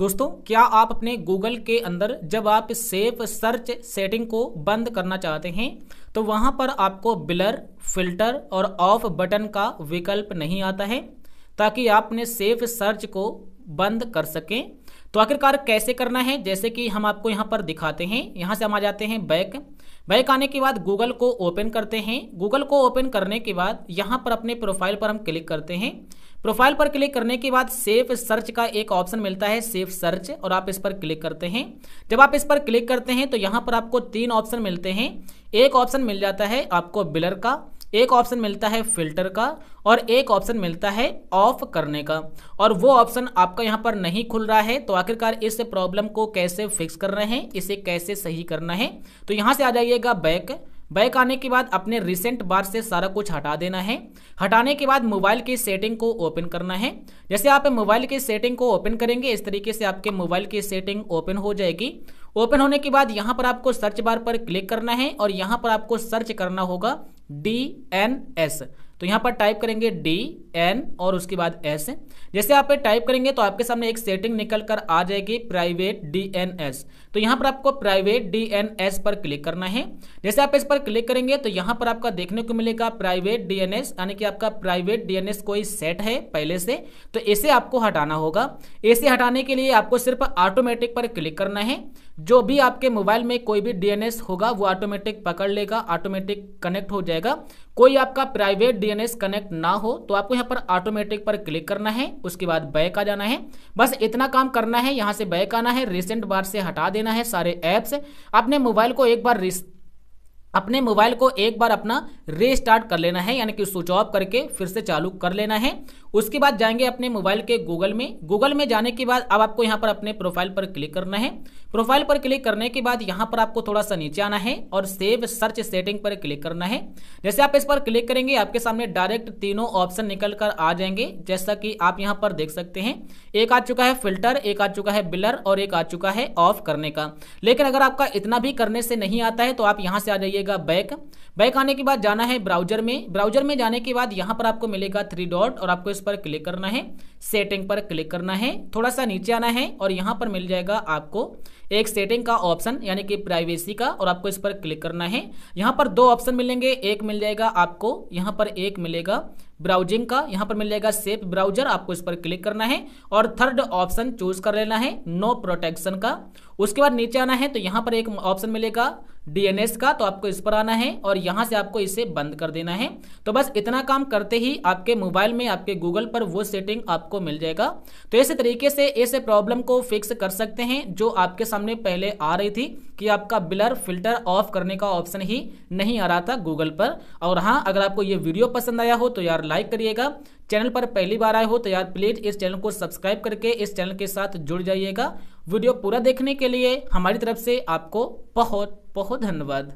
दोस्तों क्या आप अपने गूगल के अंदर जब आप सेफ सर्च सेटिंग को बंद करना चाहते हैं तो वहां पर आपको बिलर फिल्टर और ऑफ बटन का विकल्प नहीं आता है ताकि आप अपने सेफ सर्च को बंद कर सकें तो आखिरकार कैसे करना है जैसे कि हम आपको यहाँ पर दिखाते हैं यहाँ से हम आ जाते हैं बैक बैक आने के बाद गूगल को ओपन करते हैं गूगल को ओपन करने के बाद यहाँ पर अपने प्रोफाइल पर हम क्लिक करते हैं प्रोफाइल पर क्लिक करने के बाद सेफ सर्च का एक ऑप्शन मिलता है सेफ सर्च और आप इस पर क्लिक करते हैं जब आप इस पर क्लिक करते हैं तो यहाँ पर आपको तीन ऑप्शन मिलते हैं एक ऑप्शन मिल जाता है आपको बिलर का एक ऑप्शन मिलता है फिल्टर का और एक ऑप्शन मिलता है ऑफ करने का और वो ऑप्शन आपका यहाँ पर नहीं खुल रहा है तो आखिरकार इस प्रॉब्लम को कैसे फिक्स कर रहे हैं इसे कैसे सही करना है तो यहाँ से आ जाइएगा बैक बैक आने के बाद अपने रिसेंट बार से सारा कुछ हटा देना है हटाने के बाद मोबाइल की सेटिंग को ओपन करना है जैसे आप मोबाइल की सेटिंग को ओपन करेंगे इस तरीके से आपके मोबाइल की सेटिंग ओपन हो जाएगी ओपन होने के बाद यहाँ पर आपको सर्च बार पर क्लिक करना है और यहाँ पर आपको सर्च करना होगा डी एन एस तो यहाँ पर टाइप करेंगे डी एन और उसके बाद एस जैसे आप टाइप करेंगे तो आपके सामने एक सेटिंग निकल कर आ जाएगी प्राइवेट डी एन एस तो यहाँ पर आपको प्राइवेट डी एन एस पर क्लिक करना है जैसे आप इस पर क्लिक करेंगे तो यहाँ पर आपका देखने को मिलेगा प्राइवेट डी एन एस यानी कि आपका प्राइवेट डी एन एस कोई सेट है पहले से तो इसे आपको हटाना होगा इसे हटाने के लिए आपको सिर्फ ऑटोमेटिक पर क्लिक करना है जो भी आपके मोबाइल में कोई भी डीएनएस होगा वो ऑटोमेटिक पकड़ लेगा ऑटोमेटिक कनेक्ट हो जाएगा कोई आपका प्राइवेट डीएनएस कनेक्ट ना हो तो आपको यहाँ पर ऑटोमेटिक पर क्लिक करना है उसके बाद बैक आ जाना है बस इतना काम करना है यहाँ से बैक आना है रिसेंट बार से हटा देना है सारे ऐप्स अपने मोबाइल को एक बार अपने मोबाइल को एक बार अपना रीस्टार्ट कर लेना है यानी कि स्विच ऑफ करके फिर से चालू कर लेना है उसके बाद जाएंगे अपने मोबाइल के गूगल में गूगल में जाने के बाद अब आपको यहाँ पर अपने प्रोफाइल पर क्लिक करना है प्रोफाइल पर क्लिक करने के बाद यहाँ पर आपको थोड़ा सा नीचे आना है और सेव सर्च सेटिंग पर क्लिक करना है जैसे आप इस पर क्लिक करेंगे आपके सामने डायरेक्ट तीनों ऑप्शन निकल कर आ जाएंगे जैसा कि आप यहाँ पर देख सकते हैं एक आ चुका है फिल्टर एक आ चुका है बिलर और एक आ चुका है ऑफ करने का लेकिन अगर आपका इतना भी करने से नहीं आता है तो आप यहाँ से आ जाइएगा मिलेगा बैक बैक आने के बाद जाना है ब्राउजर में ब्राउजर में जाने के बाद यहाँ पर आपको मिलेगा थ्री डॉट और आपको इस पर क्लिक करना है सेटिंग पर क्लिक करना है थोड़ा सा नीचे आना है और यहाँ पर मिल जाएगा आपको एक सेटिंग का ऑप्शन यानी कि प्राइवेसी का और आपको इस पर क्लिक करना है यहाँ पर दो ऑप्शन मिलेंगे एक मिल जाएगा आपको यहाँ पर एक मिलेगा ब्राउजिंग का यहाँ पर मिल जाएगा सेफ ब्राउजर आपको इस पर क्लिक करना है और थर्ड ऑप्शन चूज कर लेना है नो प्रोटेक्शन का उसके बाद नीचे आना है तो यहाँ पर एक ऑप्शन मिलेगा डीएनएस का तो आपको इस पर आना है और यहाँ से आपको इसे बंद कर देना है तो बस इतना काम करते ही आपके मोबाइल में आपके गूगल पर वो सेटिंग आपको मिल जाएगा तो इस तरीके से ऐसे प्रॉब्लम को फिक्स कर सकते हैं जो आपके सामने पहले आ रही थी कि आपका बिलर फिल्टर ऑफ करने का ऑप्शन ही नहीं आ रहा था गूगल पर और हाँ अगर आपको ये वीडियो पसंद आया हो तो यार लाइक करिएगा चैनल पर पहली बार आए हो तो यार प्लीज़ इस चैनल को सब्सक्राइब करके इस चैनल के साथ जुड़ जाइएगा वीडियो पूरा देखने के लिए हमारी तरफ से आपको बहुत बहुत धन्यवाद